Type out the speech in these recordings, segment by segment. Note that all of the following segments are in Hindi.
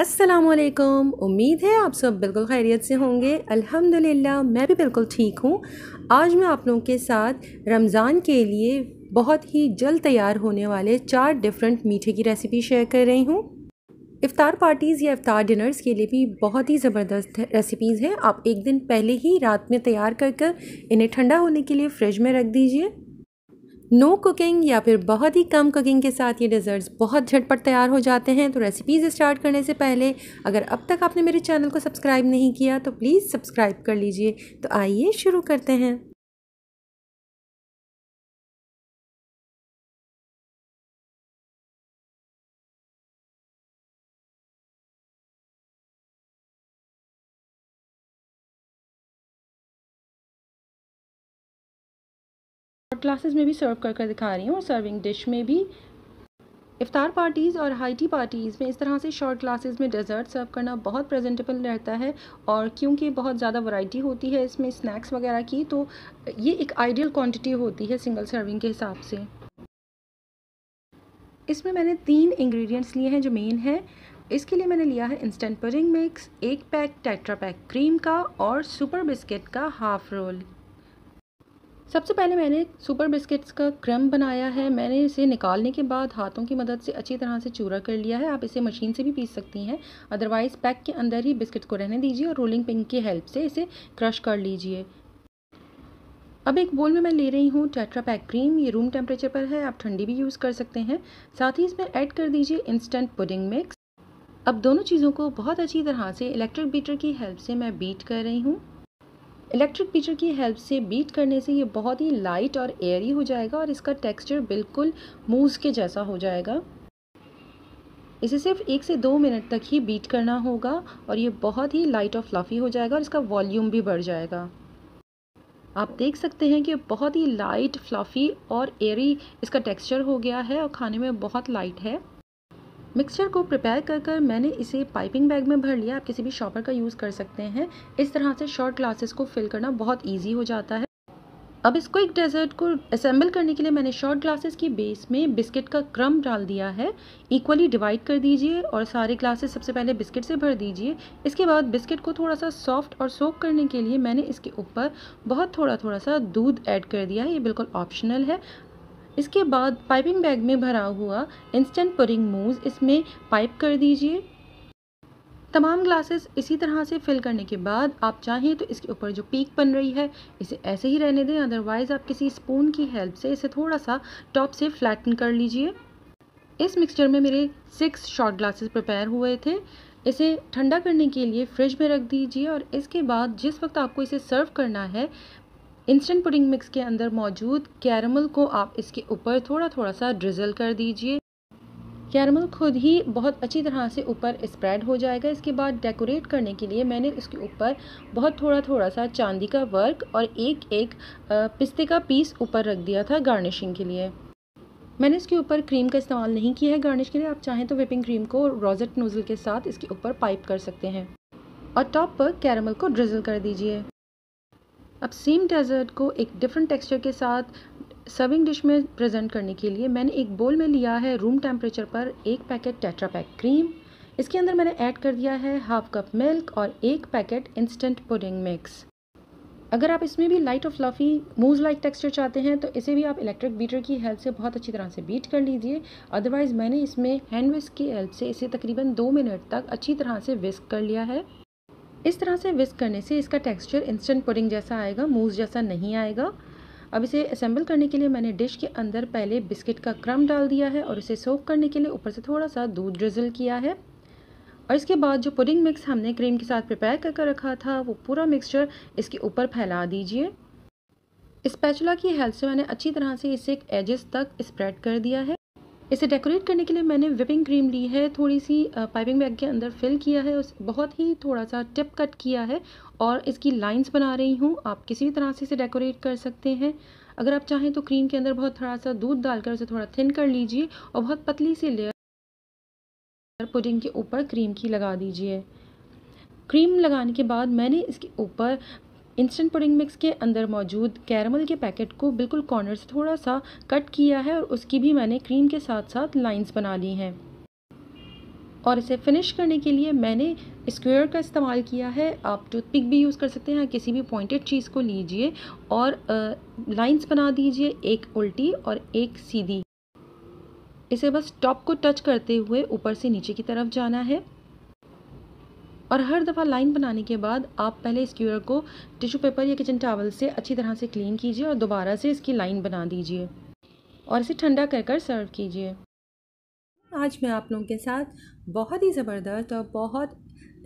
वालेकुम उम्मीद है आप सब बिल्कुल खैरियत से होंगे अल्हम्दुलिल्लाह मैं भी बिल्कुल ठीक हूँ आज मैं आप लोगों के साथ रमज़ान के लिए बहुत ही जल्द तैयार होने वाले चार डिफरेंट मीठे की रेसिपी शेयर कर रही हूँ इफ़ार पार्टीज़ या इफ़ार डिनर्स के लिए भी बहुत ही ज़बरदस्त रेसिपीज़ हैं आप एक दिन पहले ही रात में तैयार कर कर इन्हें ठंडा होने के लिए फ्रिज में रख दीजिए नो no कुकिंग या फिर बहुत ही कम कुकिंग के साथ ये डिज़र्ट्स बहुत झटपट तैयार हो जाते हैं तो रेसिपीज़ स्टार्ट करने से पहले अगर अब तक आपने मेरे चैनल को सब्सक्राइब नहीं किया तो प्लीज़ सब्सक्राइब कर लीजिए तो आइए शुरू करते हैं क्लासेस में भी सर्व कर कर दिखा रही हूँ और सर्विंग डिश में भी इफ़ार पार्टीज़ और हाई टी पार्टीज़ में इस तरह से शॉर्ट क्लासेस में डेजर्ट सर्व करना बहुत प्रेजेंटेबल रहता है और क्योंकि बहुत ज़्यादा वैरायटी होती है इसमें स्नैक्स वगैरह की तो ये एक आइडियल क्वांटिटी होती है सिंगल सर्विंग के हिसाब से इसमें मैंने तीन इंग्रेडिएंट्स लिए हैं जो मेन है इसके लिए मैंने लिया है इंस्टेंट पुडिंग मिक्स एक पैक टेट्रा पैक क्रीम का और सुपर बिस्किट का हाफ रोल सबसे पहले मैंने सुपर बिस्किट्स का क्रम बनाया है मैंने इसे निकालने के बाद हाथों की मदद से अच्छी तरह से चूरा कर लिया है आप इसे मशीन से भी पीस सकती हैं अदरवाइज़ पैक के अंदर ही बिस्किट्स को रहने दीजिए और रोलिंग पिंक की हेल्प से इसे क्रश कर लीजिए अब एक बोल में मैं ले रही हूँ टेट्रा पैक क्रीम ये रूम टेम्परेचर पर है आप ठंडी भी यूज़ कर सकते हैं साथ ही इसमें ऐड कर दीजिए इंस्टेंट पुडिंग मिक्स अब दोनों चीज़ों को बहुत अच्छी तरह से इलेक्ट्रिक बीटर की हेल्प से मैं बीट कर रही हूँ इलेक्ट्रिक पीचर की हेल्प से बीट करने से ये बहुत ही लाइट और एयरी हो जाएगा और इसका टेक्सचर बिल्कुल मूज के जैसा हो जाएगा इसे सिर्फ एक से दो मिनट तक ही बीट करना होगा और ये बहुत ही लाइट और फ्लफ़ी हो जाएगा और इसका वॉल्यूम भी बढ़ जाएगा आप देख सकते हैं कि बहुत ही लाइट फ्लफ़ी और एयरी इसका टेक्सचर हो गया है और खाने में बहुत लाइट है मिक्सचर को प्रिपेयर कर कर मैंने इसे पाइपिंग बैग में भर लिया आप किसी भी शॉपर का यूज़ कर सकते हैं इस तरह से शॉर्ट ग्लासेस को फिल करना बहुत ईजी हो जाता है अब इस क्विक डेजर्ट को असेंबल करने के लिए मैंने शॉर्ट ग्लासेस की बेस में बिस्किट का क्रम डाल दिया है इक्वली डिवाइड कर दीजिए और सारे ग्लासेस सबसे पहले बिस्किट से भर दीजिए इसके बाद बिस्किट को थोड़ा सा सॉफ्ट और सोक करने के लिए मैंने इसके ऊपर बहुत थोड़ा थोड़ा सा दूध ऐड कर दिया है ये बिल्कुल ऑप्शनल है इसके बाद पाइपिंग बैग में भरा हुआ इंस्टेंट पुरिंग मूज इसमें पाइप कर दीजिए तमाम ग्लासेस इसी तरह से फिल करने के बाद आप चाहें तो इसके ऊपर जो पीक बन रही है इसे ऐसे ही रहने दें अदरवाइज़ आप किसी स्पून की हेल्प से इसे थोड़ा सा टॉप से फ्लैटन कर लीजिए इस मिक्सचर में मेरे सिक्स शॉर्ट ग्लासेस प्रिपेयर हुए थे इसे ठंडा करने के लिए फ्रिज में रख दीजिए और इसके बाद जिस वक्त आपको इसे सर्व करना है इंस्टेंट पुडिंग मिक्स के अंदर मौजूद कैरमल को आप इसके ऊपर थोड़ा थोड़ा सा ड्रिजल कर दीजिए कैरमल खुद ही बहुत अच्छी तरह से ऊपर स्प्रेड हो जाएगा इसके बाद डेकोरेट करने के लिए मैंने इसके ऊपर बहुत थोड़ा थोड़ा सा चांदी का वर्क और एक एक पिस्ते का पीस ऊपर रख दिया था गार्निशिंग के लिए मैंने इसके ऊपर क्रीम का इस्तेमाल नहीं किया है गार्निश के लिए आप चाहें तो विपिंग क्रीम को रोजेट नोज़ल के साथ इसके ऊपर पाइप कर सकते हैं और टॉप पर कैरमल को ड्रिजल कर दीजिए अब सेम डेजर्ट को एक डिफरेंट टेक्सचर के साथ सर्विंग डिश में प्रेजेंट करने के लिए मैंने एक बोल में लिया है रूम टेम्परेचर पर एक पैकेट टेट्रा पैक क्रीम इसके अंदर मैंने ऐड कर दिया है हाफ कप मिल्क और एक पैकेट इंस्टेंट पुडिंग मिक्स अगर आप इसमें भी लाइट और फ्लफ़ी मूज लाइक टेक्सचर चाहते हैं तो इसे भी आप इलेक्ट्रिक बीटर की हेल्प से बहुत अच्छी तरह से बीट कर लीजिए अदरवाइज़ मैंने इसमें हैंड विस्क की हेल्प से इसे तकरीबन दो मिनट तक अच्छी तरह से विस्क कर लिया है इस तरह से विस्क करने से इसका टेक्सचर इंस्टेंट पुडिंग जैसा आएगा मूस जैसा नहीं आएगा अब इसे असेंबल करने के लिए मैंने डिश के अंदर पहले बिस्किट का क्रम डाल दिया है और इसे सोक करने के लिए ऊपर से थोड़ा सा दूध ड्रिजल किया है और इसके बाद जो पुडिंग मिक्स हमने क्रीम के साथ प्रिपेयर करके रखा था वो पूरा मिक्सचर इसके ऊपर फैला दीजिए इस पैचुला की हेल्प से मैंने अच्छी तरह से इसे एजेस तक स्प्रेड कर दिया है इसे डेकोरेट करने के लिए मैंने विपिंग क्रीम ली है थोड़ी सी पाइपिंग बैग के अंदर फिल किया है उस बहुत ही थोड़ा सा टिप कट किया है और इसकी लाइंस बना रही हूँ आप किसी भी तरह से इसे डेकोरेट कर सकते हैं अगर आप चाहें तो क्रीम के अंदर बहुत थोड़ा सा दूध डालकर उसे थोड़ा थिन कर लीजिए और बहुत पतली सी लेयर पुडिंग के ऊपर क्रीम की लगा दीजिए क्रीम लगाने के बाद मैंने इसके ऊपर इंस्टेंट पुडिंग मिक्स के अंदर मौजूद कैरमल के पैकेट को बिल्कुल कॉर्नर से थोड़ा सा कट किया है और उसकी भी मैंने क्रीम के साथ साथ लाइंस बना ली हैं और इसे फिनिश करने के लिए मैंने स्क्वेयर का इस्तेमाल किया है आप टूथपिक भी यूज़ कर सकते हैं किसी भी पॉइंटेड चीज़ को लीजिए और लाइन्स बना दीजिए एक उल्टी और एक सीधी इसे बस टॉप को टच करते हुए ऊपर से नीचे की तरफ जाना है और हर दफ़ा लाइन बनाने के बाद आप पहले इस क्यूर को टिशू पेपर या किचन टावल से अच्छी तरह से क्लीन कीजिए और दोबारा से इसकी लाइन बना दीजिए और इसे ठंडा कर कर सर्व कीजिए आज मैं आप लोगों के साथ बहुत ही ज़बरदस्त और बहुत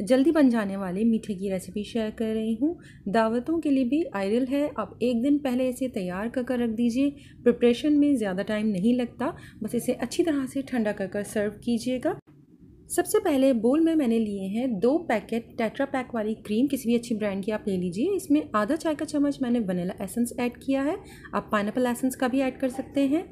जल्दी बन जाने वाले मीठे की रेसिपी शेयर कर रही हूँ दावतों के लिए भी आयरल है आप एक दिन पहले इसे तैयार कर कर रख दीजिए प्रिपरेशन में ज़्यादा टाइम नहीं लगता बस इसे अच्छी तरह से ठंडा कर कर सर्व कीजिएगा सबसे पहले बोल में मैंने लिए हैं दो पैकेट टेट्रा पैक वाली क्रीम किसी भी अच्छी ब्रांड की आप ले लीजिए इसमें आधा चाय का चम्मच मैंने वनीला एसेंस ऐड किया है आप पाइनएप्पल एसेंस का भी ऐड कर सकते हैं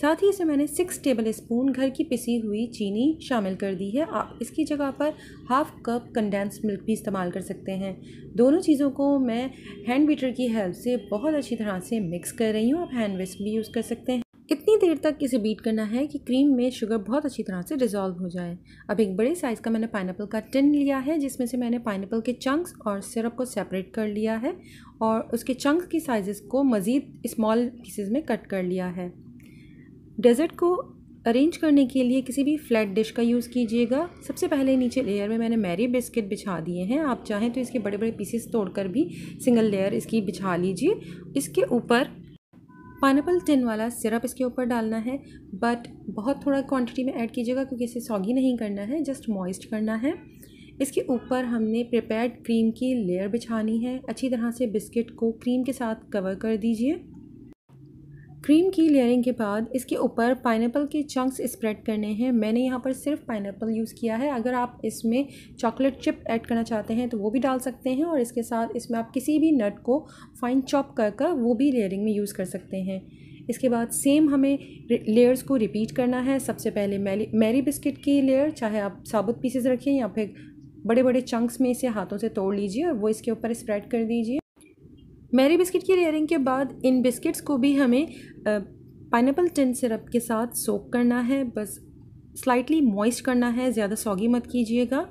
साथ ही इसे मैंने सिक्स टेबल स्पून घर की पिसी हुई चीनी शामिल कर दी है आप इसकी जगह पर हाफ कप कंडेंस मिल्क भी इस्तेमाल कर सकते हैं दोनों चीज़ों को मैं हैंड बीटर की हेल्प से बहुत अच्छी तरह से मिक्स कर रही हूँ आप हैंड विस्क भी यूज़ कर सकते हैं इतनी देर तक इसे बीट करना है कि क्रीम में शुगर बहुत अच्छी तरह से डिजॉल्व हो जाए अब एक बड़े साइज़ का मैंने पाइनएप्पल का टिन लिया है जिसमें से मैंने पाइन के चंक्स और सिरप को सेपरेट कर लिया है और उसके चंक्स की साइज़ को मज़ीद स्मॉल पीसेज में कट कर लिया है डेज़र्ट को अरेंज करने के लिए किसी भी फ्लैट डिश का यूज़ कीजिएगा सबसे पहले नीचे लेयर में मैंने मैरी बिस्किट बिछा दिए हैं आप चाहें तो इसके बड़े बड़े पीसेस तोड़कर भी सिंगल लेयर इसकी बिछा लीजिए इसके ऊपर पाइनएपल टिन वाला सिरप इसके ऊपर डालना है बट बहुत थोड़ा क्वांटिटी में ऐड कीजिएगा क्योंकि इसे सॉगी नहीं करना है जस्ट मॉइस्ट करना है इसके ऊपर हमने प्रिपेयर्ड क्रीम की लेयर बिछानी है अच्छी तरह से बिस्किट को क्रीम के साथ कवर कर दीजिए क्रीम की लेयरिंग के बाद इसके ऊपर पाइनएप्पल के चंक्स स्प्रेड करने हैं मैंने यहाँ पर सिर्फ पाइनएप्पल यूज़ किया है अगर आप इसमें चॉकलेट चिप ऐड करना चाहते हैं तो वो भी डाल सकते हैं और इसके साथ इसमें आप किसी भी नट को फाइन चॉप कर कर वो भी लेयरिंग में यूज़ कर सकते हैं इसके बाद सेम हमें लेयर्स को रिपीट करना है सबसे पहले मैली मैरी बिस्किट की लेयर चाहे आप साबुत पीसेस रखिए या फिर बड़े बड़े चंक्स में इसे हाथों से तोड़ लीजिए और वो इसके ऊपर स्प्रेड कर दीजिए मैरी बिस्किट की लेयरिंग के बाद इन बिस्किट्स को भी हमें पाइनएपल टिन सिरप के साथ सोक करना है बस स्लाइटली मॉइस्ट करना है ज़्यादा सॉगी मत कीजिएगा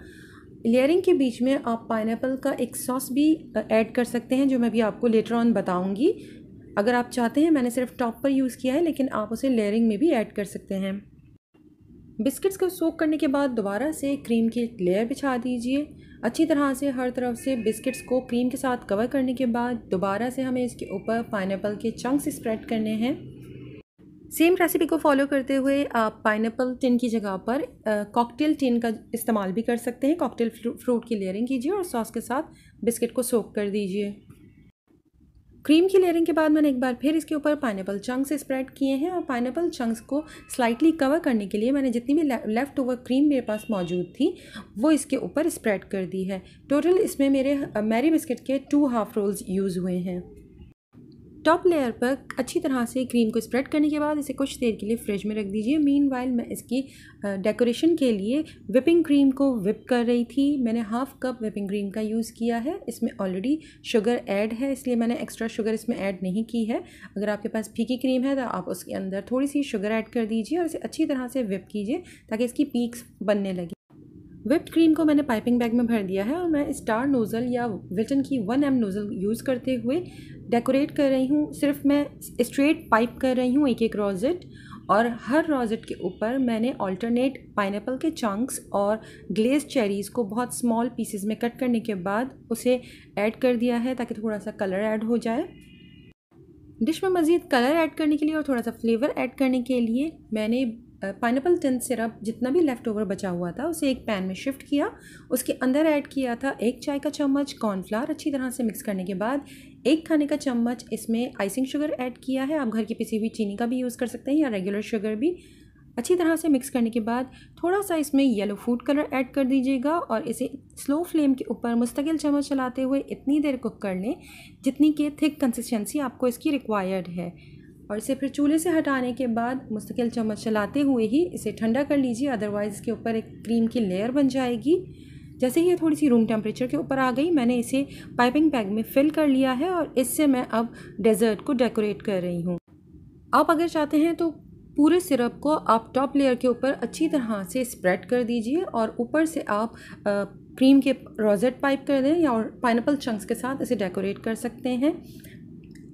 लेयरिंग के बीच में आप पाइनएपल का एक सॉस भी ऐड कर सकते हैं जो मैं भी आपको लेटर ऑन बताऊंगी अगर आप चाहते हैं मैंने सिर्फ टॉप पर यूज़ किया है लेकिन आप उसे लेयरिंग में भी ऐड कर सकते हैं बिस्किट्स को सोक करने के बाद दोबारा से क्रीम की एक लेयर बिछा दीजिए अच्छी तरह से हर तरफ से बिस्किट्स को क्रीम के साथ कवर करने के बाद दोबारा से हमें इसके ऊपर पाइनएप्पल के चंक्स स्प्रेड करने हैं सेम रेसिपी को फॉलो करते हुए आप पाइनएप्पल टिन की जगह पर कॉकटेल टिन का इस्तेमाल भी कर सकते हैं कॉकटेल फ्रूट की लेयरिंग कीजिए और सॉस के साथ बिस्किट को सोक कर दीजिए क्रीम की लेयरिंग के बाद मैंने एक बार फिर इसके ऊपर पाइनएपल चंक्स स्प्रेड किए हैं और पाइनएपल चंक्स को स्लाइटली कवर करने के लिए मैंने जितनी भी लेफ़्ट ओवर क्रीम मेरे पास मौजूद थी वो इसके ऊपर स्प्रेड कर दी है टोटल इसमें मेरे मैरी बिस्किट के टू हाफ रोल्स यूज़ हुए हैं टॉप लेयर पर अच्छी तरह से क्रीम को स्प्रेड करने के बाद इसे कुछ देर के लिए फ्रिज में रख दीजिए मीन वाइल मैं इसकी डेकोरेशन के लिए विपिंग क्रीम को विप कर रही थी मैंने हाफ़ कप विपिंग क्रीम का यूज़ किया है इसमें ऑलरेडी शुगर ऐड है इसलिए मैंने एक्स्ट्रा शुगर इसमें ऐड नहीं की है अगर आपके पास फीकी क्रीम है तो आप उसके अंदर थोड़ी सी शुगर ऐड कर दीजिए और इसे अच्छी तरह से विप कीजिए ताकि इसकी पीक्स बनने लगे विप्ड क्रीम को मैंने पाइपिंग बैग में भर दिया है और मैं स्टार नोज़ल या विल्टन की वन एम नोज़ल यूज़ करते हुए डेकोरेट कर रही हूँ सिर्फ मैं स्ट्रेट पाइप कर रही हूँ एक एक रोज़ेट और हर रोज़ेट के ऊपर मैंने ऑल्टरनेट पाइनएप्पल के चंक्स और ग्लेज चेरीज़ को बहुत स्मॉल पीसेस में कट करने के बाद उसे ऐड कर दिया है ताकि थोड़ा सा कलर ऐड हो जाए डिश में मज़ीद कलर ऐड करने के लिए और थोड़ा सा फ्लेवर ऐड करने के लिए मैंने पाइनएपल टेंट सिरप जितना भी लेफ़्ट ओवर बचा हुआ था उसे एक पैन में शिफ्ट किया उसके अंदर ऐड किया था एक चाय का चम्मच कॉर्नफ्लावर अच्छी तरह से मिक्स करने के बाद एक खाने का चम्मच इसमें आइसिंग शुगर ऐड किया है आप घर की पिसी हुई चीनी का भी यूज़ कर सकते हैं या रेगुलर शुगर भी अच्छी तरह से मिक्स करने के बाद थोड़ा सा इसमें येलो फूड कलर ऐड कर दीजिएगा और इसे स्लो फ्लेम के ऊपर मुस्तकिल चम्मच चलाते हुए इतनी देर कुक कर लें जितनी के थिक कंसिस्टेंसी आपको इसकी रिक्वायर्ड है और इसे फिर चूल्हे से हटाने के बाद मुस्तकिल चम्मच चलाते हुए ही इसे ठंडा कर लीजिए अदरवाइज़ इसके ऊपर एक क्रीम की लेयर बन जाएगी जैसे ही ये थोड़ी सी रूम टेम्परेचर के ऊपर आ गई मैंने इसे पाइपिंग बैग में फ़िल कर लिया है और इससे मैं अब डेज़र्ट को डेकोरेट कर रही हूँ आप अगर चाहते हैं तो पूरे सिरप को आप टॉप लेयर के ऊपर अच्छी तरह से स्प्रेड कर दीजिए और ऊपर से आप क्रीम के रोजेट पाइप कर दें या पाइनएप्पल चंक्स के साथ इसे डेकोरेट कर सकते हैं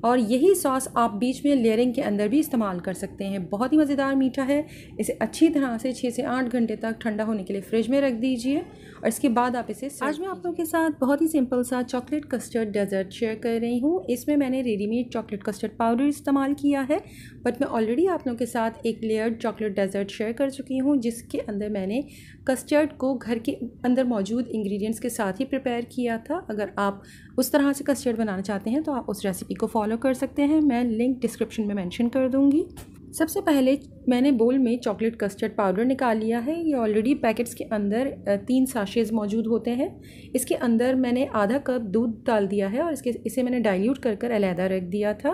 और यही सॉस आप बीच में लेयरिंग के अंदर भी इस्तेमाल कर सकते हैं बहुत ही मज़ेदार मीठा है इसे अच्छी तरह से छः से आठ घंटे तक ठंडा होने के लिए फ्रिज में रख दीजिए और इसके बाद आप इसे आज मैं आप लोगों के साथ बहुत ही सिंपल सा चॉकलेट कस्टर्ड डेजर्ट शेयर कर रही हूँ इसमें मैंने रेडीमेड चॉकलेट कस्टर्ड पाउडर इस्तेमाल किया है बट मैं ऑलरेडी आप लोगों के साथ एक लेयर्ड चॉकलेट डेजर्ट शेयर कर चुकी हूँ जिसके अंदर मैंने कस्टर्ड को घर के अंदर मौजूद इंग्रेडिएंट्स के साथ ही प्रिपेयर किया था अगर आप उस तरह से कस्टर्ड बनाना चाहते हैं तो आप उस रेसिपी को फॉलो कर सकते हैं मैं लिंक डिस्क्रिप्शन में मैंशन कर दूँगी सबसे पहले मैंने बोल में चॉकलेट कस्टर्ड पाउडर निकाल लिया है ये ऑलरेडी पैकेट्स के अंदर तीन साशेज़ मौजूद होते हैं इसके अंदर मैंने आधा कप दूध डाल दिया है और इसके इसे मैंने डाइल्यूट कर कर अलहदा रख दिया था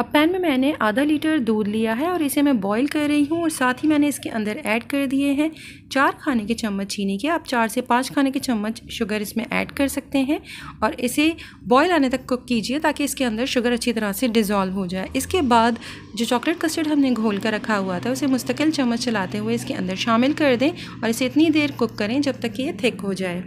अब पैन में मैंने आधा लीटर दूध लिया है और इसे मैं बॉईल कर रही हूँ और साथ ही मैंने इसके अंदर ऐड कर दिए हैं चार खाने के चम्मच चीनी के आप चार से पाँच खाने के चम्मच शुगर इसमें ऐड कर सकते हैं और इसे बॉईल आने तक कुक कीजिए ताकि इसके अंदर शुगर अच्छी तरह से डिज़ोल्व हो जाए इसके बाद जो चॉकलेट कस्टर्ड हमने घोल कर रखा हुआ था उसे मुस्तकिल चम्मच चलाते हुए इसके अंदर शामिल कर दें और इसे इतनी देर कुक करें जब तक कि ये थिक हो जाए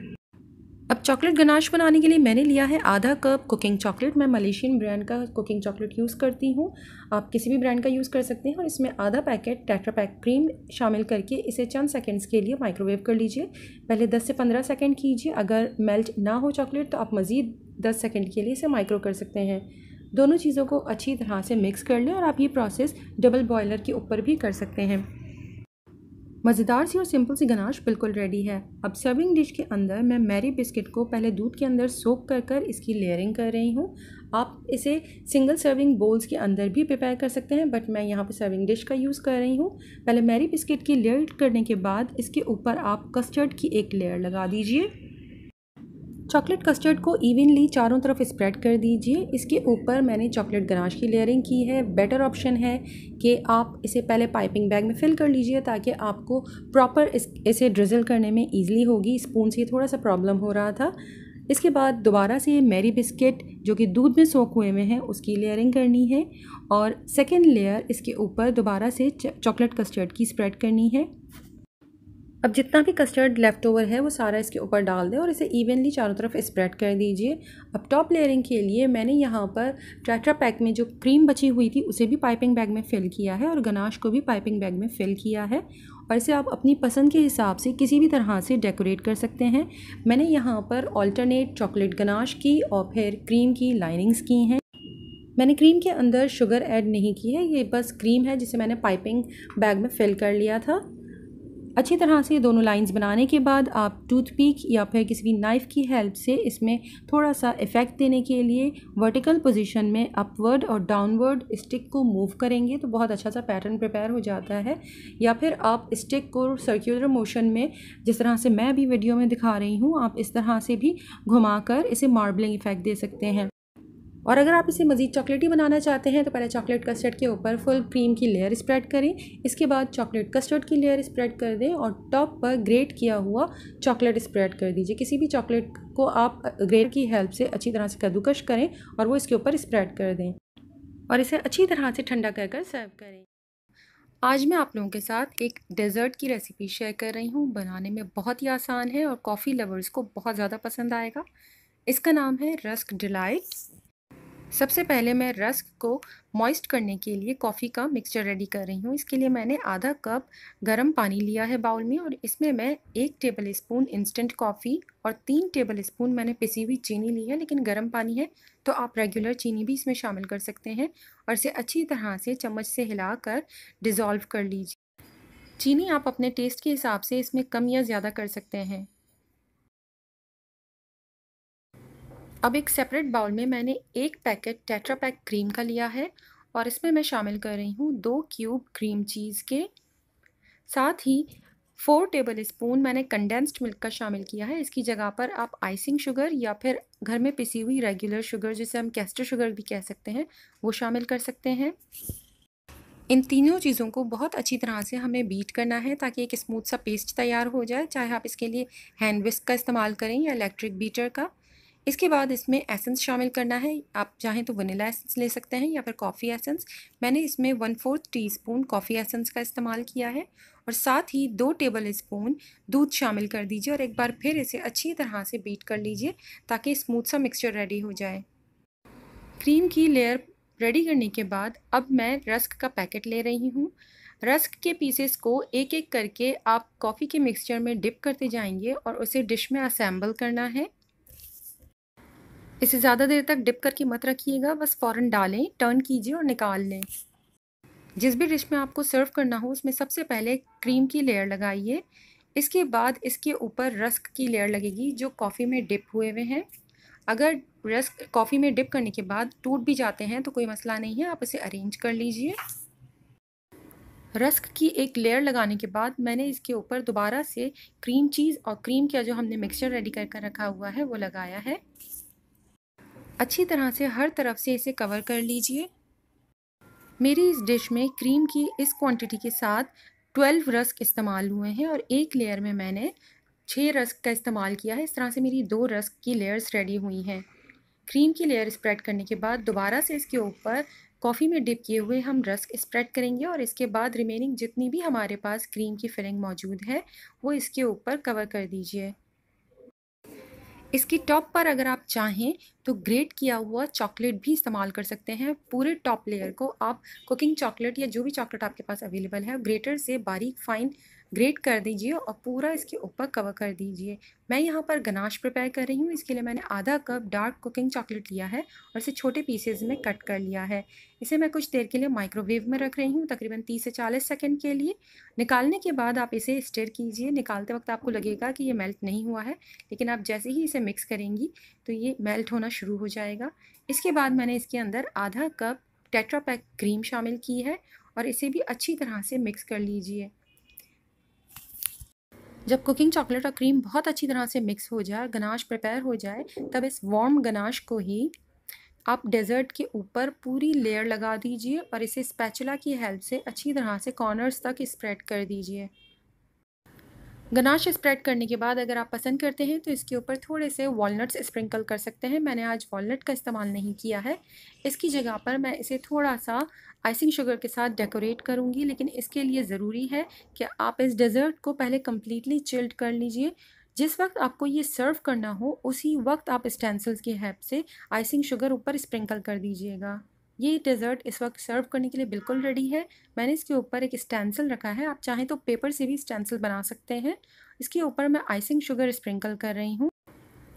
अब चॉकलेट गनाश बनाने के लिए मैंने लिया है आधा कप कुकिंग चॉकलेट मैं मलेशियन ब्रांड का कुकिंग चॉकलेट यूज़ करती हूँ आप किसी भी ब्रांड का यूज़ कर सकते हैं और इसमें आधा पैकेट टैट्रा पैक क्रीम शामिल करके इसे चंद सेकेंड्स के लिए माइक्रोवेव कर लीजिए पहले 10 से 15 सेकेंड कीजिए अगर मेल्ट ना हो चॉकलेट तो आप मज़ीद दस सेकेंड के लिए इसे माइक्रो कर सकते हैं दोनों चीज़ों को अच्छी तरह से मिक्स कर लें और आप ये प्रोसेस डबल बॉयलर के ऊपर भी कर सकते हैं मज़ेदार सी और सिंपल सी गनाश बिल्कुल रेडी है अब सर्विंग डिश के अंदर मैं मैरी बिस्किट को पहले दूध के अंदर सोख कर कर इसकी लेयरिंग कर रही हूँ आप इसे सिंगल सर्विंग बोल्स के अंदर भी प्रिपेयर कर सकते हैं बट मैं यहाँ पे सर्विंग डिश का यूज़ कर रही हूँ पहले मैरी बिस्किट की लेयर करने के बाद इसके ऊपर आप कस्टर्ड की एक लेयर लगा दीजिए चॉकलेट कस्टर्ड को इवनली चारों तरफ स्प्रेड कर दीजिए इसके ऊपर मैंने चॉकलेट गनाश की लेयरिंग की है बेटर ऑप्शन है कि आप इसे पहले पाइपिंग बैग में फिल कर लीजिए ताकि आपको प्रॉपर इस, इसे ड्रिजल करने में ईजिली होगी स्पून से थोड़ा सा प्रॉब्लम हो रहा था इसके बाद दोबारा से मैरी बिस्किट जो कि दूध में सोख हुए में है उसकी लेयरिंग करनी है और सेकेंड लेयर इसके ऊपर दोबारा से चॉकलेट कस्टर्ड की स्प्रेड करनी है अब जितना भी कस्टर्ड लेफ़्ट ओवर है वो सारा इसके ऊपर डाल दें और इसे इवनली चारों तरफ स्प्रेड कर दीजिए अब टॉप लेयरिंग के लिए मैंने यहाँ पर ट्रैक्टर पैक में जो क्रीम बची हुई थी उसे भी पाइपिंग बैग में फ़िल किया है और गनाश को भी पाइपिंग बैग में फ़िल किया है और इसे आप अपनी पसंद के हिसाब से किसी भी तरह से डेकोरेट कर सकते हैं मैंने यहाँ पर ऑल्टरनेट चॉकलेट गनाश की और फिर क्रीम की लाइनिंग्स की हैं मैंने क्रीम के अंदर शुगर ऐड नहीं की है ये बस क्रीम है जिसे मैंने पाइपिंग बैग में फ़िल कर लिया था अच्छी तरह से दोनों लाइंस बनाने के बाद आप टूथपिक या फिर किसी भी नाइफ़ की हेल्प से इसमें थोड़ा सा इफ़ेक्ट देने के लिए वर्टिकल पोजीशन में अपवर्ड और डाउनवर्ड स्टिक को मूव करेंगे तो बहुत अच्छा सा पैटर्न प्रिपेयर हो जाता है या फिर आप स्टिक को सर्कुलर मोशन में जिस तरह से मैं भी वीडियो में दिखा रही हूँ आप इस तरह से भी घुमा कर इसे मार्बलिंग इफ़ेक्ट दे सकते हैं और अगर आप इसे मज़ीद चॉकलेटी बनाना चाहते हैं तो पहले चॉकलेट कस्टर्ड के ऊपर फुल क्रीम की लेयर स्प्रेड करें इसके बाद चॉकलेट कस्टर्ड की लेयर स्प्रेड कर दें और टॉप पर ग्रेट किया हुआ चॉकलेट स्प्रेड कर दीजिए किसी भी चॉकलेट को आप ग्रेट की हेल्प से अच्छी तरह से कद्दूकश करें और वो इसके ऊपर स्प्रेड कर दें और इसे अच्छी तरह से ठंडा कर कर सर्व करें आज मैं आप लोगों के साथ एक डेज़र्ट की रेसिपी शेयर कर रही हूँ बनाने में बहुत ही आसान है और कॉफ़ी लवर्स को बहुत ज़्यादा पसंद आएगा इसका नाम है रस्क डिलाइट सबसे पहले मैं रस्क को मॉइस्ट करने के लिए कॉफ़ी का मिक्सचर रेडी कर रही हूँ इसके लिए मैंने आधा कप गर्म पानी लिया है बाउल में और इसमें मैं एक टेबल स्पून इंस्टेंट कॉफ़ी और तीन टेबल स्पून मैंने पिसी हुई चीनी ली है लेकिन गर्म पानी है तो आप रेगुलर चीनी भी इसमें शामिल कर सकते हैं और इसे अच्छी तरह से चम्मच से हिला कर डिज़ोल्व कर लीजिए चीनी आप अपने टेस्ट के हिसाब से इसमें कम या ज़्यादा कर सकते हैं अब एक सेपरेट बाउल में मैंने एक पैकेट टेट्रा पैक क्रीम का लिया है और इसमें मैं शामिल कर रही हूँ दो क्यूब क्रीम चीज़ के साथ ही फोर टेबल स्पून मैंने कंडेंस्ड मिल्क का शामिल किया है इसकी जगह पर आप आइसिंग शुगर या फिर घर में पिसी हुई रेगुलर शुगर जिसे हम कैस्टर शुगर भी कह सकते हैं वो शामिल कर सकते हैं इन तीनों चीज़ों को बहुत अच्छी तरह से हमें बीट करना है ताकि एक स्मूथ सा पेस्ट तैयार हो जाए चाहे आप इसके लिए हैंड विस्क का इस्तेमाल करें या इलेक्ट्रिक बीटर का इसके बाद इसमें एसेंस शामिल करना है आप चाहें तो वनीला एसेंस ले सकते हैं या फिर कॉफ़ी एसेंस मैंने इसमें one fourth teaspoon coffee essence का इस्तेमाल किया है और साथ ही दो टेबल स्पून दूध शामिल कर दीजिए और एक बार फिर इसे अच्छी तरह से बीट कर लीजिए ताकि स्मूथ सा मिक्सचर रेडी हो जाए क्रीम की लेयर रेडी करने के बाद अब मैं रस्क का पैकेट ले रही हूँ रस्क के पीसेस को एक एक करके आप कॉफ़ी के मिक्सचर में डिप करते जाएंगे और उसे डिश में असेंबल करना है इसे ज़्यादा देर तक डिप करके मत रखिएगा बस फ़ौर डालें टर्न कीजिए और निकाल लें जिस भी डिश में आपको सर्व करना हो उसमें सबसे पहले क्रीम की लेयर लगाइए इसके बाद इसके ऊपर रस्क की लेयर लगेगी जो कॉफ़ी में डिप हुए हुए हैं अगर रस्क कॉफ़ी में डिप करने के बाद टूट भी जाते हैं तो कोई मसला नहीं है आप इसे अरेंज कर लीजिए रस्क की एक लेयर लगाने के बाद मैंने इसके ऊपर दोबारा से क्रीम चीज़ और क्रीम का जो हमने मिक्सचर रेडी कर कर रखा हुआ है वो लगाया है अच्छी तरह से हर तरफ से इसे कवर कर लीजिए मेरी इस डिश में क्रीम की इस क्वांटिटी के साथ ट्वेल्व रस्क इस्तेमाल हुए हैं और एक लेयर में मैंने छः रस्क का इस्तेमाल किया है इस तरह से मेरी दो रस्क की लेयर्स रेडी हुई हैं क्रीम की लेयर स्प्रेड करने के बाद दोबारा से इसके ऊपर कॉफ़ी में डिप किए हुए हम रस्क स्प्रेड करेंगे और इसके बाद रिमेनिंग जितनी भी हमारे पास क्रीम की फिलिंग मौजूद है वो इसके ऊपर कवर कर दीजिए इसकी टॉप पर अगर आप चाहें तो ग्रेट किया हुआ चॉकलेट भी इस्तेमाल कर सकते हैं पूरे टॉप लेयर को आप कुकिंग चॉकलेट या जो भी चॉकलेट आपके पास अवेलेबल है ग्रेटर से बारीक फाइन ग्रेट कर दीजिए और पूरा इसके ऊपर कवर कर दीजिए मैं यहाँ पर गनाश प्रिपेयर कर रही हूँ इसके लिए मैंने आधा कप डार्क कुकिंग चॉकलेट लिया है और इसे छोटे पीसेज में कट कर लिया है इसे मैं कुछ देर के लिए माइक्रोवेव में रख रही हूँ तकरीबन 30 से 40 सेकेंड के लिए निकालने के बाद आप इसे स्टेयर कीजिए निकालते वक्त आपको लगेगा कि ये मेल्ट नहीं हुआ है लेकिन आप जैसे ही इसे मिक्स करेंगी तो ये मेल्ट होना शुरू हो जाएगा इसके बाद मैंने इसके अंदर आधा कप टेट्रापैक क्रीम शामिल की है और इसे भी अच्छी तरह से मिक्स कर लीजिए जब कुकिंग चॉकलेट और क्रीम बहुत अच्छी तरह से मिक्स हो जाए और गनाश प्रिपेयर हो जाए तब इस वार्म गनाश को ही आप डेजर्ट के ऊपर पूरी लेयर लगा दीजिए और इसे स्पैचुला की हेल्प से अच्छी तरह से कॉर्नर्स तक स्प्रेड कर दीजिए गनाश स्प्रेड करने के बाद अगर आप पसंद करते हैं तो इसके ऊपर थोड़े से वॉलनट्स स्प्रिंकल कर सकते हैं मैंने आज वॉलनट का इस्तेमाल नहीं किया है इसकी जगह पर मैं इसे थोड़ा सा आइसिंग शुगर के साथ डेकोरेट करूँगी लेकिन इसके लिए ज़रूरी है कि आप इस डेज़र्ट को पहले कम्प्लीटली चिल्ड कर लीजिए जिस वक्त आपको ये सर्व करना हो उसी वक्त आप स्टेंसल्स की हेल्प से आइसिंग शुगर ऊपर स्प्रिंकल कर दीजिएगा ये डेज़र्ट इस वक्त सर्व करने के लिए बिल्कुल रेडी है मैंने इसके ऊपर एक स्टेंसिल रखा है आप चाहें तो पेपर से भी स्टेंसिल बना सकते हैं इसके ऊपर मैं आइसिंग शुगर स्प्रिंकल कर रही हूँ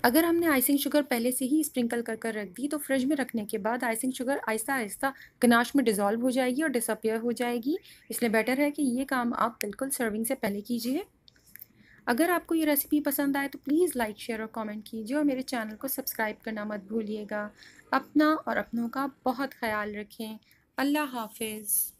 अगर हमने आइसिंग शुगर पहले से ही स्प्रिंकल कर कर रख दी तो फ्रिज में रखने के बाद आइसिंग शुगर आहिस्ता आहिस्ता गनाश में डिजॉल्व हो जाएगी और डिसअपियर हो जाएगी इसलिए बेटर है कि ये काम आप बिल्कुल सर्विंग से पहले कीजिए अगर आपको ये रेसिपी पसंद आए तो प्लीज़ लाइक शेयर और कमेंट कीजिए और मेरे चैनल को सब्सक्राइब करना मत भूलिएगा अपना और अपनों का बहुत ख्याल रखें अल्लाह हाफिज़